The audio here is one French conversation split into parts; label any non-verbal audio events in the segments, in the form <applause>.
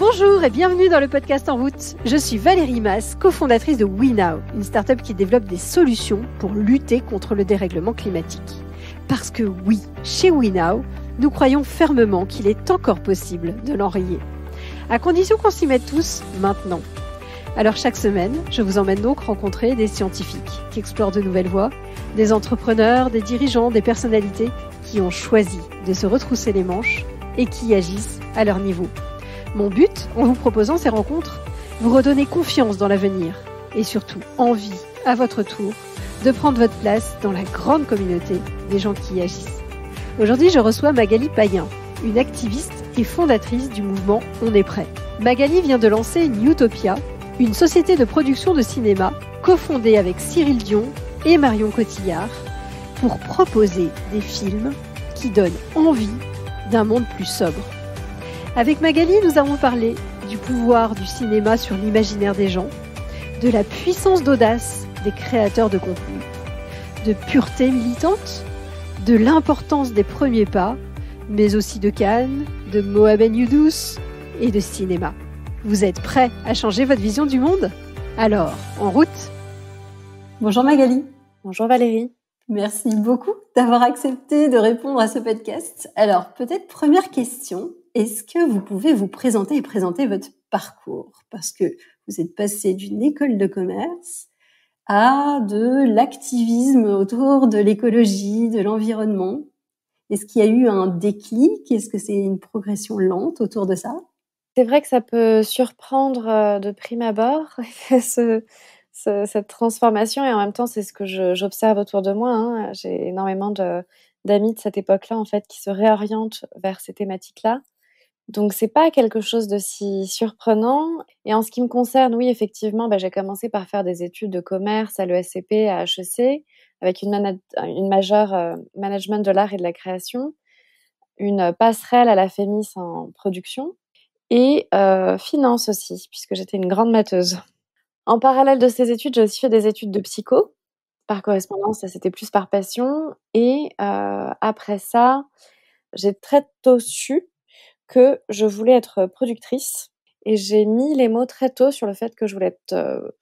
Bonjour et bienvenue dans le podcast En route. Je suis Valérie Mass, cofondatrice de WeNow, une start-up qui développe des solutions pour lutter contre le dérèglement climatique. Parce que oui, chez WeNow, nous croyons fermement qu'il est encore possible de l'enrayer. À condition qu'on s'y mette tous maintenant. Alors chaque semaine, je vous emmène donc rencontrer des scientifiques qui explorent de nouvelles voies, des entrepreneurs, des dirigeants, des personnalités qui ont choisi de se retrousser les manches et qui agissent à leur niveau mon but, en vous proposant ces rencontres, vous redonner confiance dans l'avenir et surtout envie, à votre tour, de prendre votre place dans la grande communauté des gens qui y agissent. Aujourd'hui, je reçois Magali Payen, une activiste et fondatrice du mouvement On est prêt. Magali vient de lancer Newtopia, une société de production de cinéma cofondée avec Cyril Dion et Marion Cotillard pour proposer des films qui donnent envie d'un monde plus sobre. Avec Magali, nous avons parlé du pouvoir du cinéma sur l'imaginaire des gens, de la puissance d'audace des créateurs de contenu, de pureté militante, de l'importance des premiers pas, mais aussi de Cannes, de Mohamed Youdous et de cinéma. Vous êtes prêt à changer votre vision du monde Alors, en route Bonjour Magali. Bonjour Valérie. Merci beaucoup d'avoir accepté de répondre à ce podcast. Alors, peut-être première question est-ce que vous pouvez vous présenter et présenter votre parcours Parce que vous êtes passé d'une école de commerce à de l'activisme autour de l'écologie, de l'environnement. Est-ce qu'il y a eu un déclic Est-ce que c'est une progression lente autour de ça C'est vrai que ça peut surprendre euh, de prime abord <laughs> cette transformation et en même temps c'est ce que j'observe autour de moi. Hein. J'ai énormément d'amis de, cette époque-là en fait qui se réorientent vers ces thématiques-là donc c'est pas quelque chose de si surprenant. Et en ce qui me concerne, oui, effectivement, bah, j'ai commencé par faire des études de commerce à l'ESCP, à HEC, avec une, majeure euh, management de l'art et de la création, une passerelle à la FEMIS en production et euh, finance aussi, puisque j'étais une grande mateuse. En parallèle de ces études, j'ai aussi fait des études de psycho par correspondance, ça c'était plus par passion. Et euh, après ça, j'ai très tôt su que je voulais être productrice. Et j'ai mis les mots très tôt sur le fait que je voulais être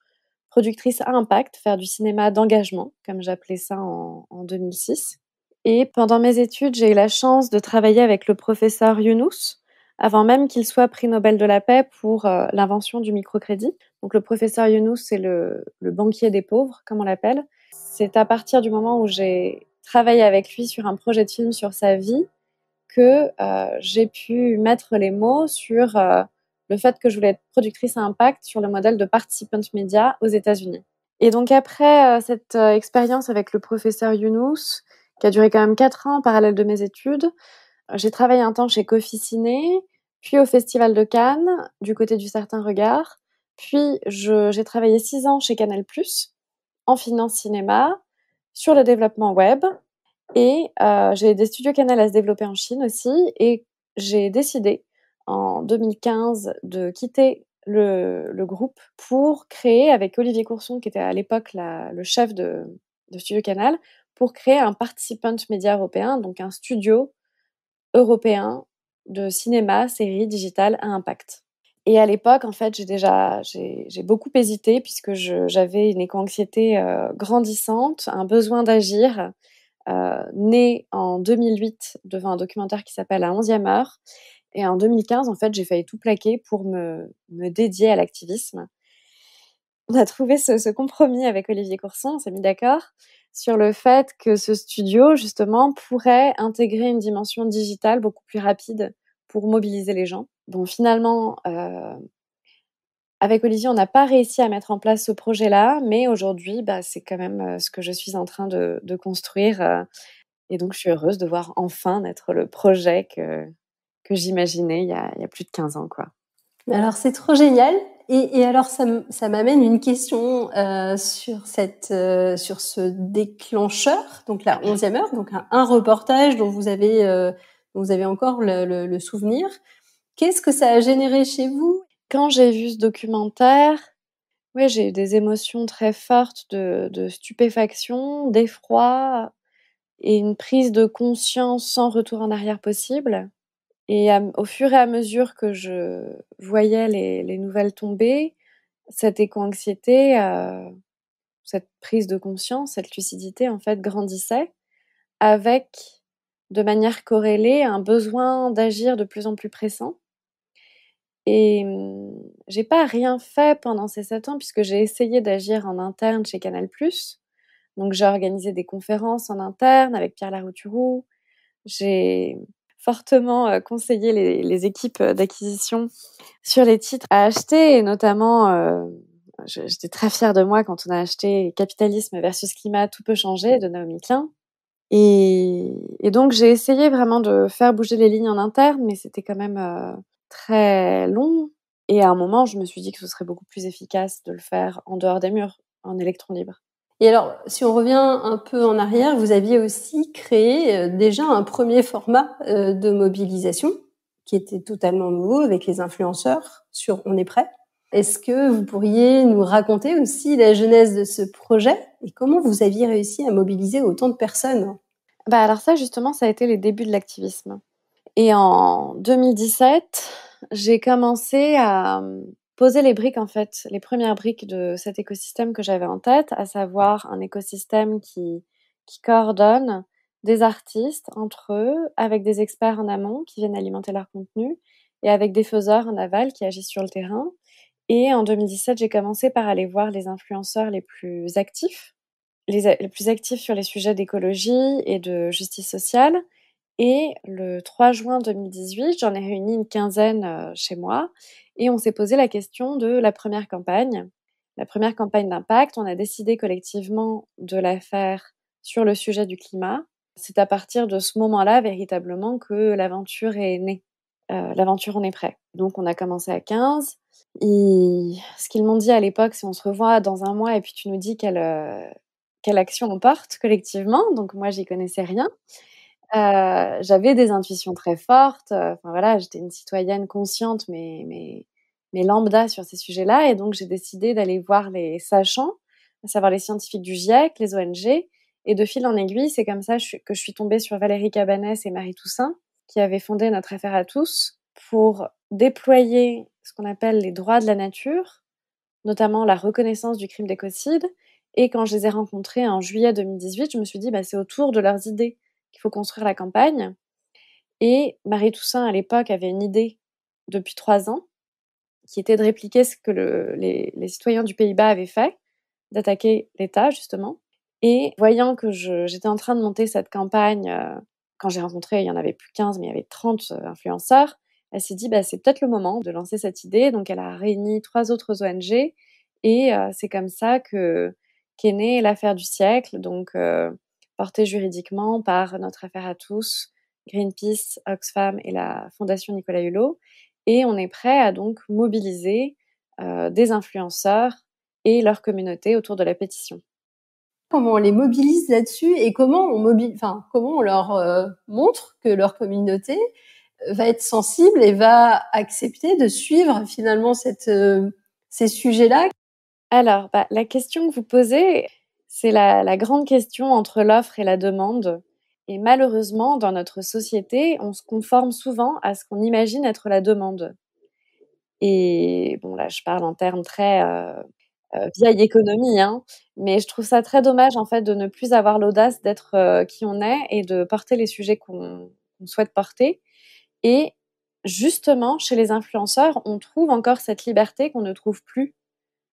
productrice à impact, faire du cinéma d'engagement, comme j'appelais ça en, 2006. Et pendant mes études, j'ai eu la chance de travailler avec le professeur Yunus, avant même qu'il soit prix Nobel de la paix pour l'invention du microcrédit. Donc le professeur Yunus, c'est le banquier des pauvres, comme on l'appelle. C'est à partir du moment où j'ai travaillé avec lui sur un projet de film sur sa vie que euh, j'ai pu mettre les mots sur euh, le fait que je voulais être productrice à impact sur le modèle de participant media aux États-Unis. Et donc après euh, cette expérience avec le professeur Younous, qui a duré quand même quatre ans en parallèle de mes études, j'ai travaillé un temps chez Coficiné, puis au Festival de Cannes, du côté du Certain Regard, puis j'ai travaillé six ans chez Canal+, en finance cinéma, sur le développement web, et euh, j'ai des studios Canal à se développer en Chine aussi. Et j'ai décidé en 2015 de quitter le, groupe pour créer avec Olivier Courson, qui était à l'époque le chef de, Studio Canal, pour créer un participant média européen, donc un studio européen de cinéma, série, digital à impact. Et à l'époque, en fait, j'ai déjà j'ai beaucoup hésité puisque j'avais une éco-anxiété euh, grandissante, un besoin d'agir euh, née en 2008 devant un documentaire qui s'appelle La 11e heure. Et en 2015, en fait, j'ai failli tout plaquer pour me, dédier à l'activisme. On a trouvé ce, compromis avec Olivier Courson, on s'est mis d'accord sur le fait que ce studio, justement, pourrait intégrer une dimension digitale beaucoup plus rapide pour mobiliser les gens. Bon, finalement, euh, avec Olivier, on n'a pas réussi à mettre en place ce projet-là, mais aujourd'hui, bah, c'est quand même euh, ce que je suis en train de, construire. Euh, et donc, je suis heureuse de voir enfin naître le projet que, j'imaginais il, y a plus de 15 ans. Quoi. Alors, c'est trop génial. Et, alors, ça m'amène une question euh, sur, cette, sur ce déclencheur, donc la 11e heure, donc un, reportage dont vous avez, vous avez encore le souvenir. Qu'est-ce que ça a généré chez vous quand j'ai vu ce documentaire, oui, j'ai eu des émotions très fortes de, stupéfaction, d'effroi et une prise de conscience sans retour en arrière possible. Et au fur et à mesure que je voyais les, nouvelles tomber, cette éco-anxiété, euh, cette prise de conscience, cette lucidité, en fait, grandissait avec, de manière corrélée, un besoin d'agir de plus en plus pressant et mm, j'ai pas rien fait pendant ces sept ans puisque j'ai essayé d'agir en interne chez Canal+. Donc j'ai organisé des conférences en interne avec Pierre Larouturou. J'ai fortement euh, conseillé les, équipes euh, d'acquisition sur les titres à acheter et notamment euh, j'étais très fière de moi quand on a acheté Capitalisme versus climat, tout peut changer de Naomi Klein. Et, donc j'ai essayé vraiment de faire bouger les lignes en interne, mais c'était quand même très long. Et à un moment, je me suis dit que ce serait beaucoup plus efficace de le faire en dehors des murs, en électron libre. Et alors, si on revient un peu en arrière, vous aviez aussi créé euh, déjà un premier format euh, de mobilisation qui était totalement nouveau avec les influenceurs sur On est prêt. Est-ce que vous pourriez nous raconter aussi la genèse de ce projet et comment vous aviez réussi à mobiliser autant de personnes Bah alors ça justement, ça a été les débuts de l'activisme. Et en 2017, j'ai commencé à hum, poser les briques, en fait, les premières briques de cet écosystème que j'avais en tête, à savoir un écosystème qui, coordonne des artistes entre eux, avec des experts en amont qui viennent alimenter leur contenu, et avec des faiseurs en aval qui agissent sur le terrain. Et en 2017, j'ai commencé par aller voir les influenceurs les plus actifs, les plus actifs sur les sujets d'écologie et de justice sociale, et le 3 juin 2018, j'en ai réuni une quinzaine euh, chez moi et on s'est posé la question de la première campagne. La première campagne d'impact, on a décidé collectivement de la faire sur le sujet du climat. C'est à partir de ce moment-là véritablement que l'aventure est née. Euh, l'aventure, on est prêt. Donc on a commencé à 15. Et ce qu'ils m'ont dit à l'époque, c'est on se revoit dans un mois et puis tu nous dis quelle, euh, quelle action on porte collectivement. Donc moi, j'y connaissais rien. Euh, j'avais des intuitions très fortes. Euh, enfin voilà, j'étais une citoyenne consciente, mais, lambda sur ces sujets-là. Et donc, j'ai décidé d'aller voir les sachants, à savoir les scientifiques du GIEC, les ONG. Et de fil en aiguille, c'est comme ça que je suis tombée sur Valérie Cabanès et Marie Toussaint, qui avaient fondé notre affaire à tous pour déployer ce qu'on appelle les droits de la nature, notamment la reconnaissance du crime d'écocide. Et quand je les ai rencontrés en juillet 2018, je me suis dit, bah, c'est autour de leurs idées qu'il faut construire la campagne. Et Marie Toussaint, à l'époque, avait une idée depuis trois ans, qui était de répliquer ce que les, citoyens du Pays-Bas avaient fait, d'attaquer l'État, justement. Et voyant que j'étais en train de monter cette campagne, euh, quand j'ai rencontré, il y en avait plus 15, mais il y avait 30 euh, influenceurs, elle s'est dit, bah, c'est peut-être le moment de lancer cette idée. Donc, elle a réuni trois autres ONG et euh, c'est comme ça que qu'est née l'affaire du siècle. Donc, portée juridiquement par notre affaire à tous, Greenpeace, Oxfam et la Fondation Nicolas Hulot. Et on est prêt à donc mobiliser euh, des influenceurs et leur communauté autour de la pétition. Comment on les mobilise là-dessus et comment on, enfin, comment on leur euh, montre que leur communauté euh, va être sensible et va accepter de suivre finalement cette, ces sujets-là Alors, bah, la question que vous posez, c'est la, grande question entre l'offre et la demande. Et malheureusement, dans notre société, on se conforme souvent à ce qu'on imagine être la demande. Et bon, là, je parle en termes très euh, euh, vieille économie, hein, mais je trouve ça très dommage en fait de ne plus avoir l'audace d'être euh, qui on est et de porter les sujets qu'on souhaite porter. Et justement, chez les influenceurs, on trouve encore cette liberté qu'on ne trouve plus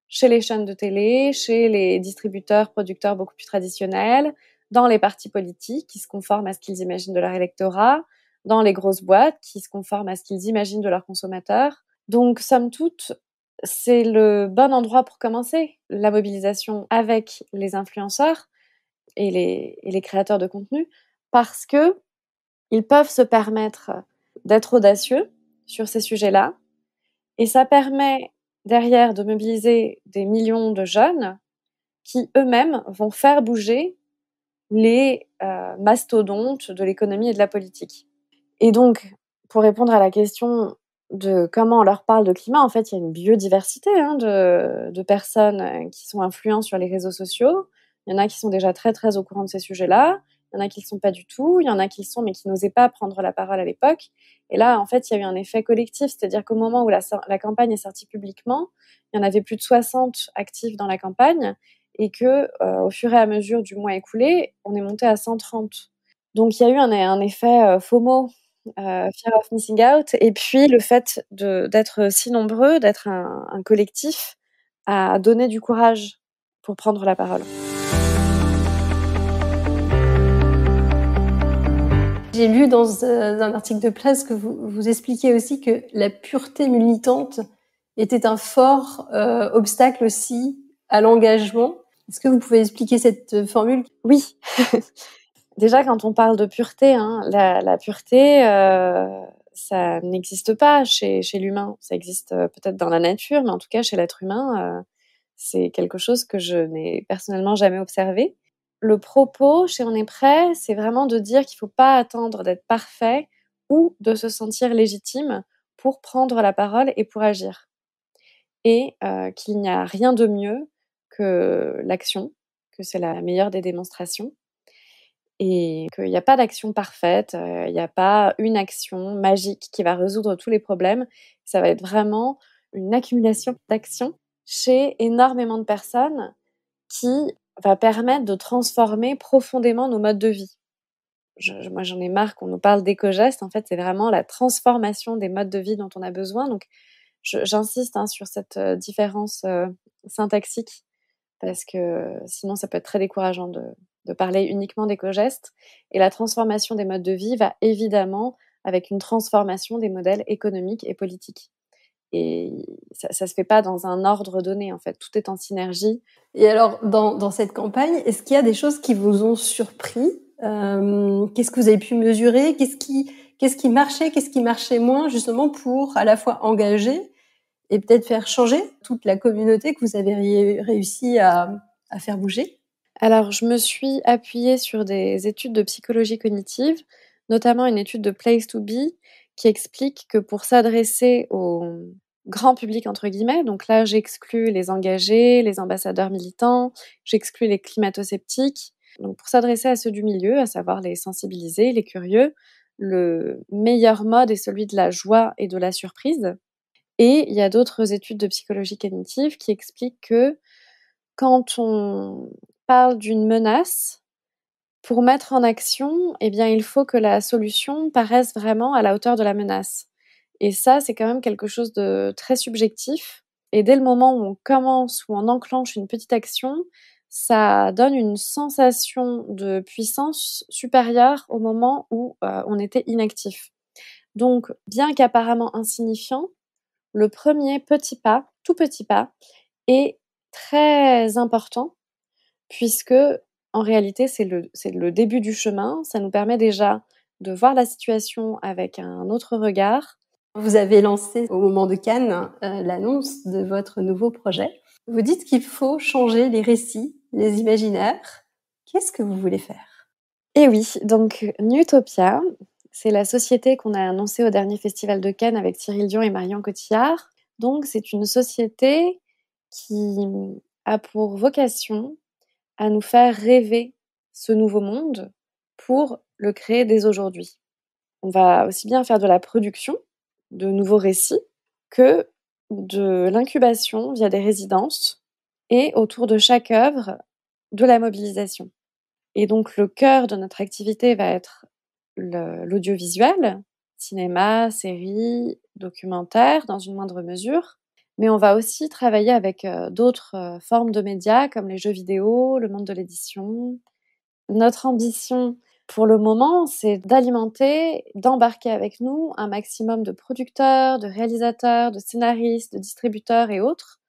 chez les chaînes de télé, chez les distributeurs, producteurs beaucoup plus traditionnels, dans les partis politiques qui se conforment à ce qu'ils imaginent de leur électorat, dans les grosses boîtes qui se conforment à ce qu'ils imaginent de leurs consommateurs. Donc, somme toute, c'est le bon endroit pour commencer la mobilisation avec les influenceurs et les, créateurs de contenu parce que ils peuvent se permettre d'être audacieux sur ces sujets-là et ça permet derrière de mobiliser des millions de jeunes qui eux-mêmes vont faire bouger les euh, mastodontes de l'économie et de la politique. Et donc, pour répondre à la question de comment on leur parle de climat, en fait, il y a une biodiversité hein, de, de, personnes euh, qui sont influentes sur les réseaux sociaux. Il y en a qui sont déjà très, très au courant de ces sujets-là. Il y en a qui le sont pas du tout, il y en a qui le sont mais qui n'osaient pas prendre la parole à l'époque. Et là, en fait, il y a eu un effet collectif, c'est-à-dire qu'au moment où la, campagne est sortie publiquement, il y en avait plus de 60 actifs dans la campagne et que euh, au fur et à mesure du mois écoulé, on est monté à 130. Donc il y a eu un, effet euh, FOMO, euh, fear of missing out, et puis le fait d'être si nombreux, d'être un, un collectif, a donné du courage pour prendre la parole. J'ai lu dans euh, un article de place que vous, vous expliquiez aussi que la pureté militante était un fort euh, obstacle aussi à l'engagement. Est-ce que vous pouvez expliquer cette euh, formule Oui. <laughs> Déjà, quand on parle de pureté, hein, la, pureté, ça n'existe pas chez, chez l'humain. Ça existe peut-être dans la nature, mais en tout cas, chez l'être humain, c'est quelque chose que je n'ai personnellement jamais observé le propos chez On est prêt, c'est vraiment de dire qu'il ne faut pas attendre d'être parfait ou de se sentir légitime pour prendre la parole et pour agir. Et euh, qu'il n'y a rien de mieux que l'action, que c'est la meilleure des démonstrations. Et qu'il n'y a pas d'action parfaite, euh, il n'y a pas une action magique qui va résoudre tous les problèmes. Ça va être vraiment une accumulation d'actions chez énormément de personnes qui va permettre de transformer profondément nos modes de vie. moi, j'en ai marre qu'on nous parle d'éco-gestes. En fait, c'est vraiment la transformation des modes de vie dont on a besoin. Donc, j'insiste hein, sur cette euh, différence euh, syntaxique parce que euh, sinon, ça peut être très décourageant de, de parler uniquement d'éco-gestes. Et la transformation des modes de vie va évidemment avec une transformation des modèles économiques et politiques et ça, ne se fait pas dans un ordre donné en fait. Tout est en synergie. Et alors dans, cette campagne, est-ce qu'il y a des choses qui vous ont surpris euh, Qu'est-ce que vous avez pu mesurer Qu'est-ce qui marchait Qu'est-ce qui marchait moins justement pour à la fois engager et peut-être faire changer toute la communauté que vous avez réussi à, à faire bouger Alors je me suis appuyée sur des études de psychologie cognitive, notamment une étude de Place to Be qui explique que pour s'adresser au grand public, entre guillemets, donc là j'exclus les engagés, les ambassadeurs militants, j'exclus les climato-sceptiques, donc pour s'adresser à ceux du milieu, à savoir les sensibilisés, les curieux, le meilleur mode est celui de la joie et de la surprise. Et il y a d'autres études de psychologie cognitive qui expliquent que quand on parle d'une menace, pour mettre en action, eh bien, il faut que la solution paraisse vraiment à la hauteur de la menace. Et ça, c'est quand même quelque chose de très subjectif. Et dès le moment où on commence ou on enclenche une petite action, ça donne une sensation de puissance supérieure au moment où euh, on était inactif. Donc, bien qu'apparemment insignifiant, le premier petit pas, tout petit pas, est très important puisque en réalité, c'est le, début du chemin. Ça nous permet déjà de voir la situation avec un autre regard. Vous avez lancé au moment de Cannes euh, l'annonce de votre nouveau projet. Vous dites qu'il faut changer les récits, les imaginaires. Qu'est-ce que vous voulez faire Eh oui, donc Newtopia, c'est la société qu'on a annoncée au dernier festival de Cannes avec Cyril Dion et Marion Cotillard. Donc c'est une société qui a pour vocation à nous faire rêver ce nouveau monde pour le créer dès aujourd'hui. On va aussi bien faire de la production de nouveaux récits que de l'incubation via des résidences et autour de chaque œuvre de la mobilisation. Et donc le cœur de notre activité va être l'audiovisuel, cinéma, séries, documentaires dans une moindre mesure, mais on va aussi travailler avec euh, d'autres euh, formes de médias comme les jeux vidéo, le monde de l'édition. Notre ambition pour le moment, c'est d'alimenter, d'embarquer avec nous un maximum de producteurs, de réalisateurs, de scénaristes, de distributeurs et autres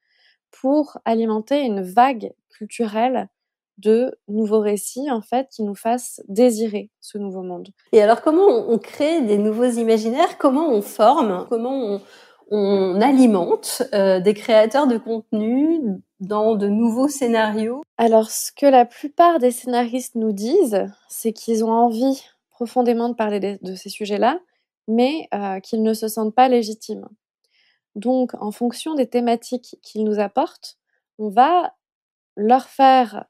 pour alimenter une vague culturelle de nouveaux récits en fait qui nous fassent désirer ce nouveau monde. Et alors comment on crée des nouveaux imaginaires Comment on forme Comment on, on alimente euh, des créateurs de contenu dans de nouveaux scénarios Alors, ce que la plupart des scénaristes nous disent, c'est qu'ils ont envie profondément de parler de, ces sujets-là, mais euh, qu'ils ne se sentent pas légitimes. Donc, en fonction des thématiques qu'ils nous apportent, on va leur faire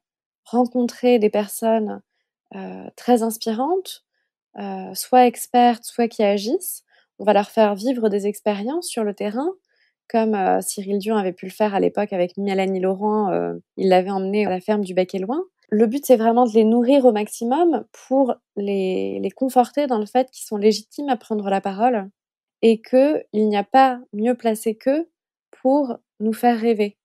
rencontrer des personnes euh, très inspirantes, soit expertes, soit qui agissent, on va leur faire vivre des expériences sur le terrain, comme euh, Cyril Dion avait pu le faire à l'époque avec Mélanie Laurent, euh, il l'avait emmené à la ferme du Bec et Loin. Le but, c'est vraiment de les nourrir au maximum pour les, les conforter dans le fait qu'ils sont légitimes à prendre la parole et qu'il n'y a pas mieux placé qu'eux pour nous faire rêver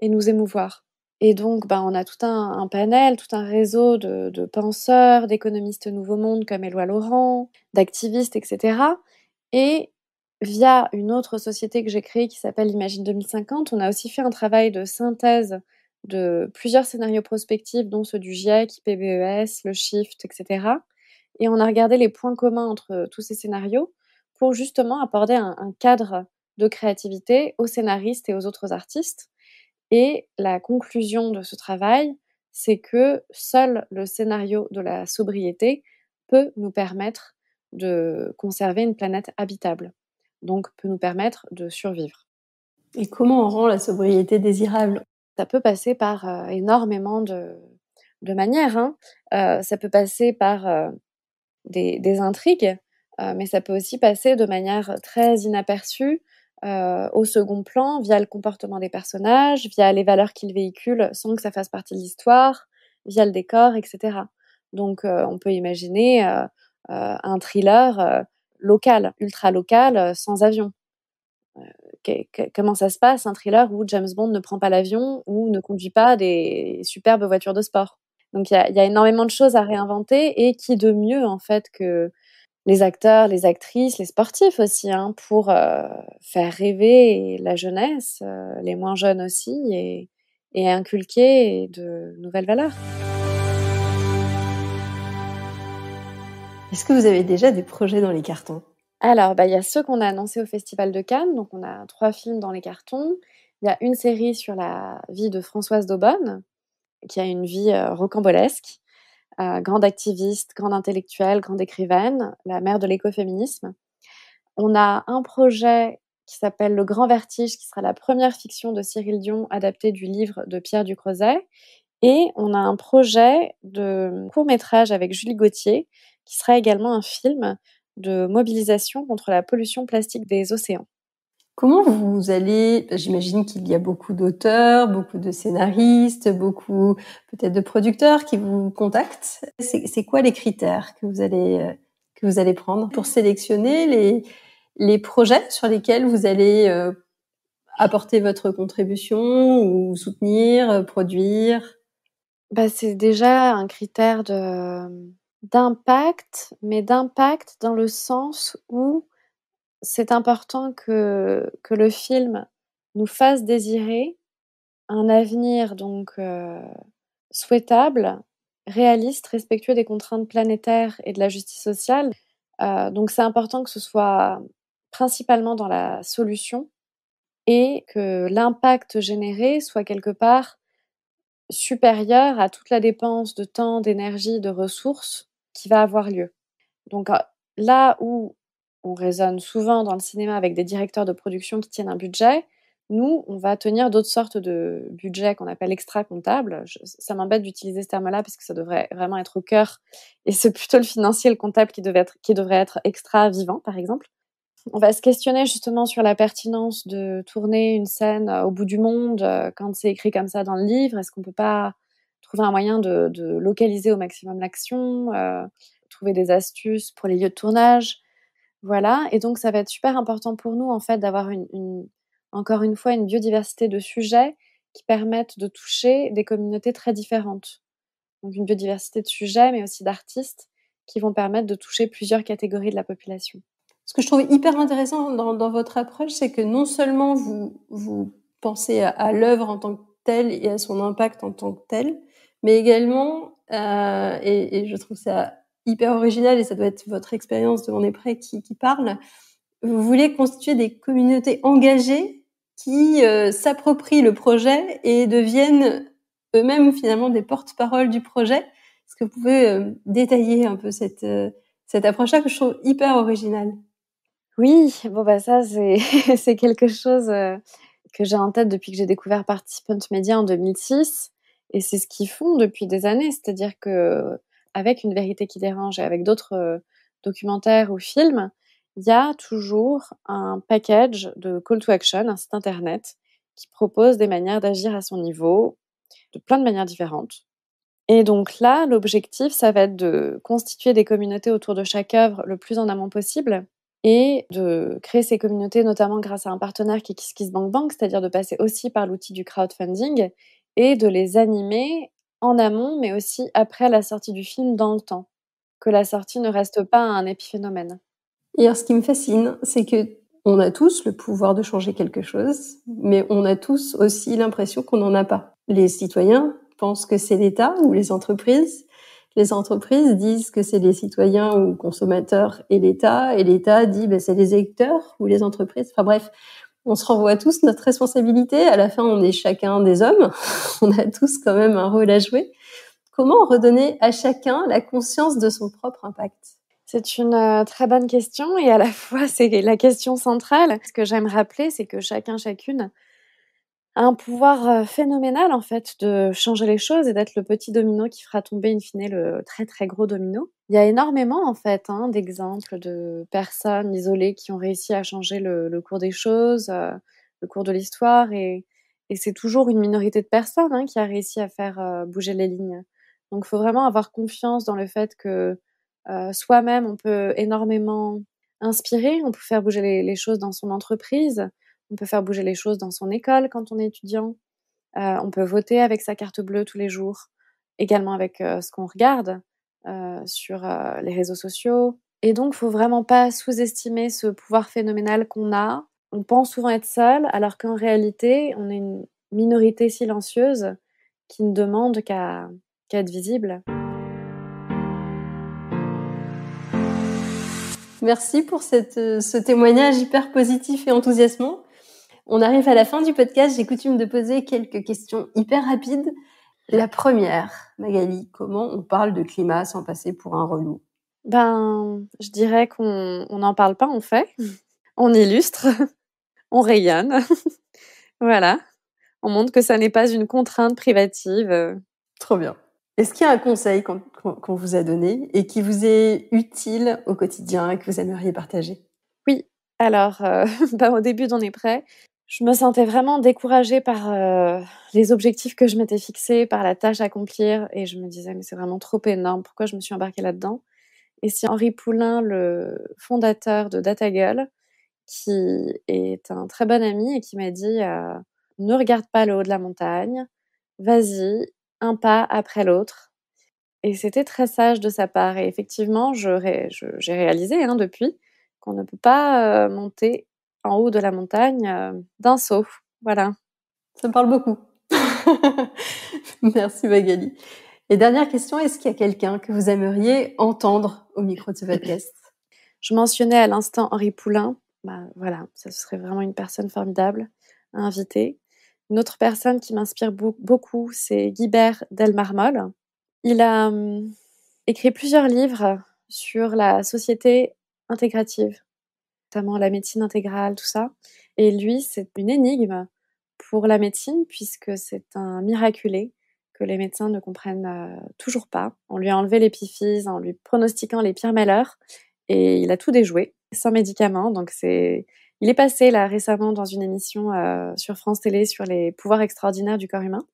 et nous émouvoir. Et donc, ben, on a tout un, panel, tout un réseau de, de penseurs, d'économistes Nouveau Monde comme Éloi Laurent, d'activistes, etc., et via une autre société que j'ai créée qui s'appelle Imagine 2050, on a aussi fait un travail de synthèse de plusieurs scénarios prospectifs, dont ceux du GIEC, IPBES, le Shift, etc. Et on a regardé les points communs entre tous ces scénarios pour justement apporter un, un cadre de créativité aux scénaristes et aux autres artistes. Et la conclusion de ce travail, c'est que seul le scénario de la sobriété peut nous permettre de conserver une planète habitable, donc peut nous permettre de survivre. Et comment on rend la sobriété désirable Ça peut passer par euh, énormément de, de manières. Hein. Euh, ça peut passer par euh, des, des, intrigues, mais ça peut aussi passer de manière très inaperçue au second plan via le comportement des personnages, via les valeurs qu'ils véhiculent sans que ça fasse partie de l'histoire, via le décor, etc. Donc on peut imaginer euh, un thriller euh, local, ultra local, euh, sans avion. comment ça se passe un thriller où James Bond ne prend pas l'avion ou ne conduit pas des superbes voitures de sport Donc il y, a, énormément de choses à réinventer et qui de mieux en fait que les acteurs, les actrices, les sportifs aussi, hein, pour faire rêver la jeunesse, les moins jeunes aussi, et inculquer de nouvelles valeurs. Est-ce que vous avez déjà des projets dans les cartons Alors, bah, il y a ceux qu'on a annoncés au Festival de Cannes. Donc, on a trois films dans les cartons. Il y a une série sur la vie de Françoise Daubonne, qui a une vie euh, rocambolesque. Euh, grande activiste, grande intellectuelle, grande écrivaine, la mère de l'écoféminisme. On a un projet qui s'appelle Le Grand Vertige, qui sera la première fiction de Cyril Dion adaptée du livre de Pierre Ducrozet et on a un projet de court métrage avec Julie Gauthier, qui sera également un film de mobilisation contre la pollution plastique des océans. Comment vous allez, j'imagine qu'il y a beaucoup d'auteurs, beaucoup de scénaristes, beaucoup peut-être de producteurs qui vous contactent. C'est quoi les critères que vous allez, euh, que vous allez prendre pour sélectionner les, les projets sur lesquels vous allez euh, apporter votre contribution ou soutenir, euh, produire bah, C'est déjà un critère de d'impact, mais d'impact dans le sens où c'est important que, que le film nous fasse désirer un avenir donc euh, souhaitable, réaliste, respectueux des contraintes planétaires et de la justice sociale. Euh, donc c'est important que ce soit principalement dans la solution et que l'impact généré soit quelque part supérieure à toute la dépense de temps, d'énergie, de ressources qui va avoir lieu. Donc euh, là où on raisonne souvent dans le cinéma avec des directeurs de production qui tiennent un budget, nous, on va tenir d'autres sortes de budgets qu'on appelle extra-comptables. Ça m'embête d'utiliser ce terme-là parce que ça devrait vraiment être au cœur. Et c'est plutôt le financier, le comptable qui, devait être, qui devrait être extra-vivant, par exemple on va se questionner justement sur la pertinence de tourner une scène euh, au bout du monde euh, quand c'est écrit comme ça dans le livre. Est-ce qu'on peut pas trouver un moyen de, localiser au maximum l'action, euh, trouver des astuces pour les lieux de tournage, voilà. Et donc ça va être super important pour nous en fait d'avoir encore une fois une biodiversité de sujets qui permettent de toucher des communautés très différentes. Donc une biodiversité de sujets, mais aussi d'artistes qui vont permettre de toucher plusieurs catégories de la population ce que je trouve hyper intéressant dans, dans votre approche, c'est que non seulement vous, vous pensez à, l'œuvre en tant que telle et à son impact en tant que telle, mais également, euh, et, et, je trouve ça hyper original et ça doit être votre expérience de mon est qui, qui, parle, vous voulez constituer des communautés engagées qui euh, s'approprient le projet et deviennent eux-mêmes finalement des porte-parole du projet. Est-ce que vous pouvez euh, détailler un peu cette, euh, cette approche-là que je trouve hyper originale oui, bon bah, ça <laughs> c'est quelque chose euh, que j'ai en tête depuis que j'ai découvert Participant Media en 2006 et c'est ce qu'ils font depuis des années, c'est-à-dire que avec une vérité qui dérange et avec d'autres euh, documentaires ou films, il y a toujours un package de call to action, un site internet qui propose des manières d'agir à son niveau, de plein de manières différentes. Et donc là, l'objectif, ça va être de constituer des communautés autour de chaque œuvre le plus en amont possible et de créer ces communautés, notamment grâce à un partenaire qui est KissKissBankBank, c'est-à-dire de passer aussi par l'outil du crowdfunding et de les animer en amont, mais aussi après la sortie du film dans le temps, que la sortie ne reste pas un épiphénomène. Et ce qui me fascine, c'est que on a tous le pouvoir de changer quelque chose, mais on a tous aussi l'impression qu'on n'en a pas. Les citoyens pensent que c'est l'État ou les entreprises les entreprises disent que c'est les citoyens ou consommateurs et l'État, et l'État dit ben, c'est les électeurs ou les entreprises. Enfin bref, on se renvoie tous notre responsabilité. À la fin, on est chacun des hommes. <laughs> On a tous quand même un rôle à jouer. Comment redonner à chacun la conscience de son propre impact c'est une euh, très bonne question et à la fois c'est la question centrale. Ce que j'aime rappeler, c'est que chacun, chacune un pouvoir euh, phénoménal en fait de changer les choses et d'être le petit domino qui fera tomber in fine le très très gros domino. Il y a énormément en fait hein, d'exemples de personnes isolées qui ont réussi à changer le, cours des choses, euh, le cours de l'histoire et, c'est toujours une minorité de personnes hein, qui a réussi à faire euh, bouger les lignes. Donc il faut vraiment avoir confiance dans le fait que soi-même on peut énormément inspirer, on peut faire bouger les choses dans son entreprise on peut faire bouger les choses dans son école quand on est étudiant. Euh, on peut voter avec sa carte bleue tous les jours, également avec euh, ce qu'on regarde euh, sur les réseaux sociaux. Et donc, faut vraiment pas sous-estimer ce pouvoir phénoménal qu'on a. On pense souvent être seul, alors qu'en réalité, on est une minorité silencieuse qui ne demande qu'à être visible. Merci pour ce témoignage hyper positif et enthousiasmant. On arrive à la fin du podcast. J'ai coutume de poser quelques questions hyper rapides. La première, Magali, comment on parle de climat sans passer pour un relou Ben, je dirais qu'on n'en parle pas, on fait. On illustre. On rayonne. <laughs> voilà. On montre que ça n'est pas une contrainte privative. Trop bien. Est-ce qu'il y a un conseil qu'on vous a donné et qui vous est utile au quotidien et que vous aimeriez partager Oui, alors euh, <laughs> ben, au début on est prêt, je me sentais vraiment découragée par euh, les objectifs que je m'étais fixés, par la tâche à accomplir, et je me disais, mais c'est vraiment trop énorme, pourquoi je me suis embarquée là-dedans Et c'est Henri Poulain, le fondateur de DataGull, qui est un très bon ami et qui m'a dit, euh, ne regarde pas le haut de la montagne, vas-y, un pas après l'autre. Et c'était très sage de sa part, et effectivement, j'ai réalisé hein, depuis qu'on ne peut pas euh, monter en haut de la montagne euh, d'un saut. Voilà. Ça me parle beaucoup. <laughs> Merci Magali. Et dernière question, est-ce qu'il y a quelqu'un que vous aimeriez entendre au micro de ce podcast Je mentionnais à l'instant Henri Poulain. Bah, voilà, ça serait vraiment une personne formidable à inviter. Une autre personne qui m'inspire beaucoup, c'est Guibert Delmarmol. Il a hum, écrit plusieurs livres sur la société intégrative, notamment la médecine intégrale, tout ça. Et lui, c'est une énigme pour la médecine, puisque c'est un miraculé que les médecins ne comprennent euh, toujours pas. On lui a enlevé l'épiphyse en lui pronostiquant les pires malheurs, et il a tout déjoué, sans médicaments. Donc c'est, il est passé là récemment dans une émission euh, sur France Télé sur les pouvoirs extraordinaires du corps humain.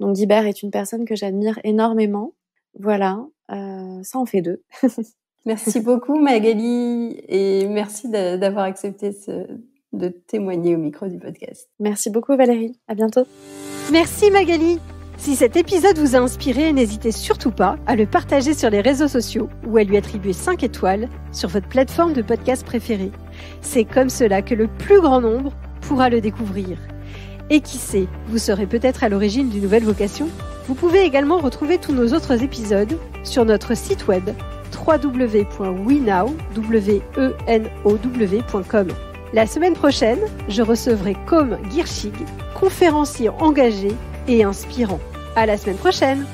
Donc Guibert est une personne que j'admire énormément. Voilà, euh, ça en fait deux. <laughs> Merci beaucoup Magali et merci d'avoir accepté de témoigner au micro du podcast. Merci beaucoup Valérie, à bientôt. Merci Magali. Si cet épisode vous a inspiré, n'hésitez surtout pas à le partager sur les réseaux sociaux ou à lui attribuer 5 étoiles sur votre plateforme de podcast préférée. C'est comme cela que le plus grand nombre pourra le découvrir. Et qui sait, vous serez peut-être à l'origine d'une nouvelle vocation. Vous pouvez également retrouver tous nos autres épisodes sur notre site web www.wenow.com. E la semaine prochaine, je recevrai Comme Girschig, conférencier engagé et inspirant. À la semaine prochaine!